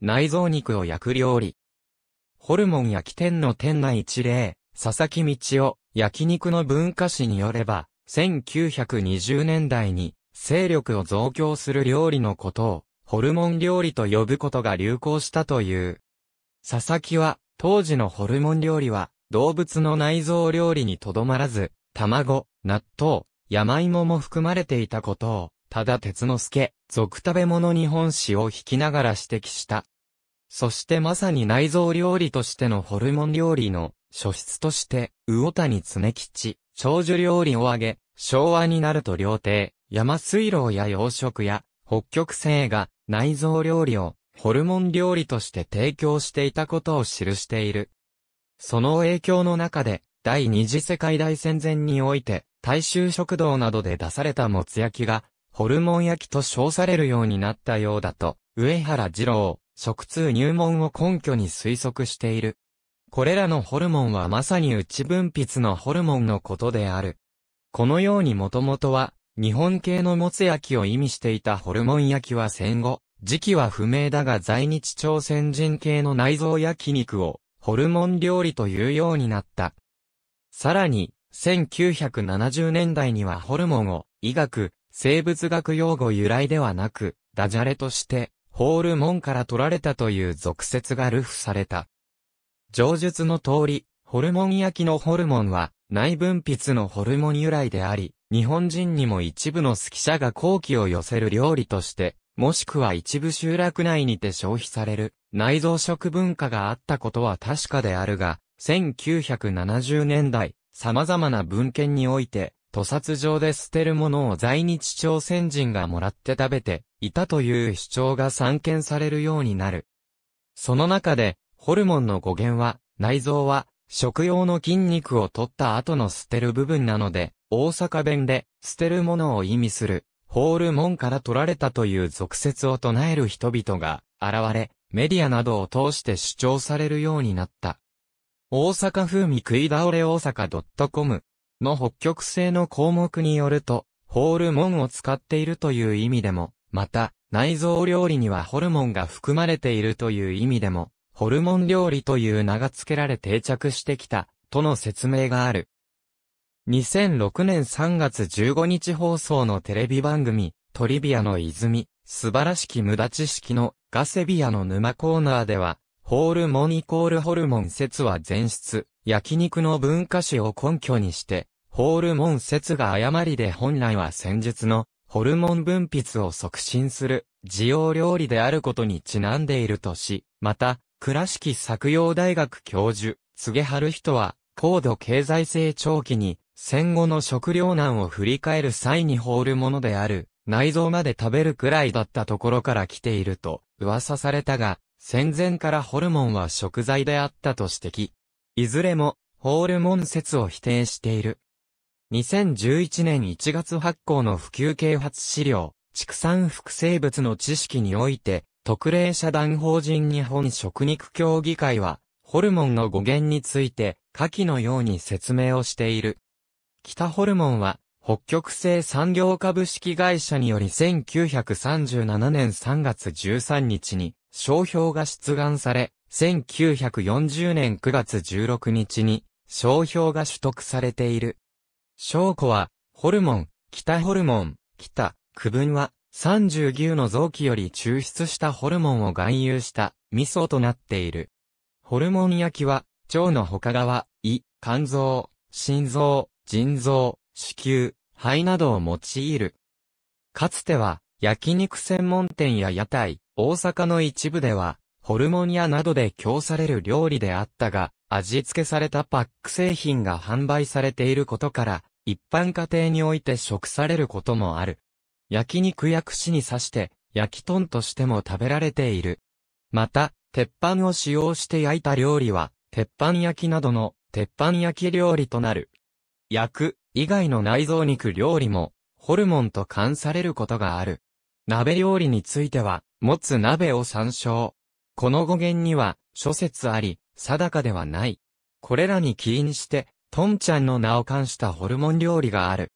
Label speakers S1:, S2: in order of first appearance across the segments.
S1: 内臓肉を焼く料理。ホルモン焼き店の店内一例、佐々木道夫、焼肉の文化史によれば、1920年代に、勢力を増強する料理のことを、ホルモン料理と呼ぶことが流行したという。佐々木は、当時のホルモン料理は、動物の内臓料理にとどまらず、卵、納豆、山芋も含まれていたことを、ただ鉄之助、俗食べ物日本史を引きながら指摘した。そしてまさに内臓料理としてのホルモン料理の初出として、魚谷常吉、長寿料理を挙げ、昭和になると料亭、山水楼や洋食や、北極星が内臓料理をホルモン料理として提供していたことを記している。その影響の中で、第二次世界大戦前において、大衆食堂などで出されたもつ焼きが、ホルモン焼きと称されるようになったようだと、上原二郎、食通入門を根拠に推測している。これらのホルモンはまさに内分泌のホルモンのことである。このようにもともとは、日本系のもつ焼きを意味していたホルモン焼きは戦後、時期は不明だが在日朝鮮人系の内臓焼肉を、ホルモン料理というようになった。さらに、1970年代にはホルモンを医学、生物学用語由来ではなく、ダジャレとして、ホール門から取られたという俗説が流布された。上述の通り、ホルモン焼きのホルモンは、内分泌のホルモン由来であり、日本人にも一部の好き者が好奇を寄せる料理として、もしくは一部集落内にて消費される、内臓食文化があったことは確かであるが、1970年代、様々な文献において、屠殺場で捨てるものを在日朝鮮人がもらって食べていたという主張が散見されるようになる。その中で、ホルモンの語源は、内臓は、食用の筋肉を取った後の捨てる部分なので、大阪弁で、捨てるものを意味する、ホールモンから取られたという俗説を唱える人々が、現れ、メディアなどを通して主張されるようになった。大阪風味食い倒れ大阪 .com の北極性の項目によると、ホールモンを使っているという意味でも、また、内臓料理にはホルモンが含まれているという意味でも、ホルモン料理という名が付けられ定着してきた、との説明がある。2006年3月15日放送のテレビ番組、トリビアの泉、素晴らしき無駄知識のガセビアの沼コーナーでは、ホールモンイコールホルモン説は前出、焼肉の文化史を根拠にして、ホールモン説が誤りで本来は戦術のホルモン分泌を促進する需要料理であることにちなんでいるとし、また、倉敷作用大学教授、柘春人は、高度経済成長期に、戦後の食糧難を振り返る際にホールものである、内臓まで食べるくらいだったところから来ていると噂されたが、戦前からホルモンは食材であったと指摘。いずれも、ホールモン説を否定している。2011年1月発行の普及啓発資料、畜産副生物の知識において、特例社団法人日本食肉協議会は、ホルモンの語源について、下記のように説明をしている。北ホルモンは、北極星産業株式会社により1937年3月13日に、商標が出願され、1940年9月16日に商標が取得されている。証拠は、ホルモン、北ホルモン、北、区分は、30牛の臓器より抽出したホルモンを含有した味噌となっている。ホルモン焼きは、腸の他側、胃、肝臓、心臓、腎臓、子宮、肺などを用いる。かつては、焼肉専門店や屋台、大阪の一部では、ホルモン屋などで供される料理であったが、味付けされたパック製品が販売されていることから、一般家庭において食されることもある。焼肉や串に刺して、焼き豚としても食べられている。また、鉄板を使用して焼いた料理は、鉄板焼きなどの、鉄板焼き料理となる。焼く、以外の内臓肉料理も、ホルモンと関されることがある。鍋料理については、もつ鍋を参照。この語源には、諸説あり、定かではない。これらに起因して、トンちゃんの名を冠したホルモン料理がある。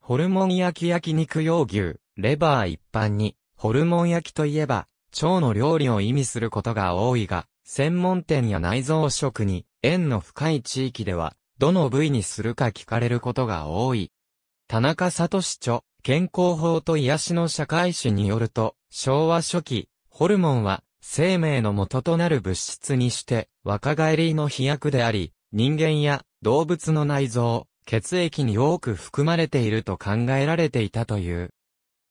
S1: ホルモン焼き焼肉用牛、レバー一般に、ホルモン焼きといえば、腸の料理を意味することが多いが、専門店や内臓食に、縁の深い地域では、どの部位にするか聞かれることが多い。田中里市長、健康法と癒しの社会史によると、昭和初期、ホルモンは生命の元となる物質にして若返りの飛躍であり、人間や動物の内臓、血液に多く含まれていると考えられていたという。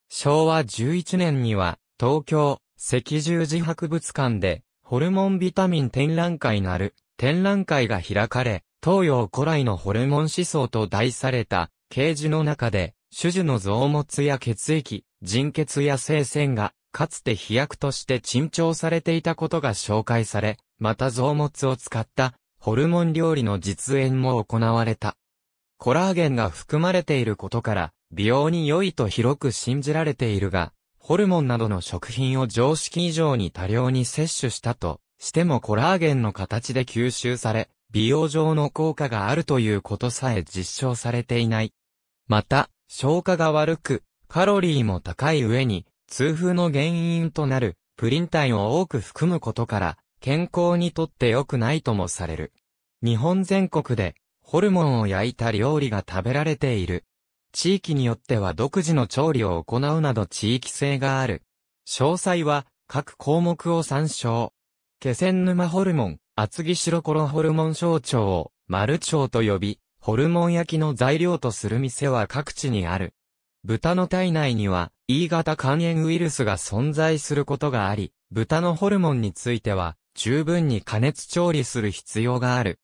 S1: 昭和11年には、東京赤十字博物館で、ホルモンビタミン展覧会なる展覧会が開かれ、東洋古来のホルモン思想と題された、掲示の中で、種々の臓物や血液、人血や性腺が、かつて飛躍として珍重されていたことが紹介され、また臓物を使ったホルモン料理の実演も行われた。コラーゲンが含まれていることから、美容に良いと広く信じられているが、ホルモンなどの食品を常識以上に多量に摂取したとしてもコラーゲンの形で吸収され、美容上の効果があるということさえ実証されていない。また、消化が悪く、カロリーも高い上に、痛風の原因となる、プリン体を多く含むことから、健康にとって良くないともされる。日本全国で、ホルモンを焼いた料理が食べられている。地域によっては独自の調理を行うなど地域性がある。詳細は、各項目を参照。気仙沼ホルモン、厚木白コロホルモン小腸を、丸腸と呼び、ホルモン焼きの材料とする店は各地にある。豚の体内には E 型肝炎ウイルスが存在することがあり、豚のホルモンについては十分に加熱調理する必要がある。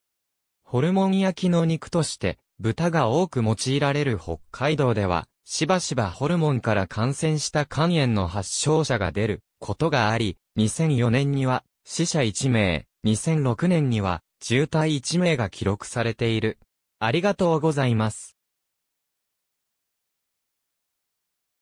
S1: ホルモン焼きの肉として豚が多く用いられる北海道では、しばしばホルモンから感染した肝炎の発症者が出ることがあり、2004年には死者1名、2006年には渋滞1名が記録されている。ありがとうございます。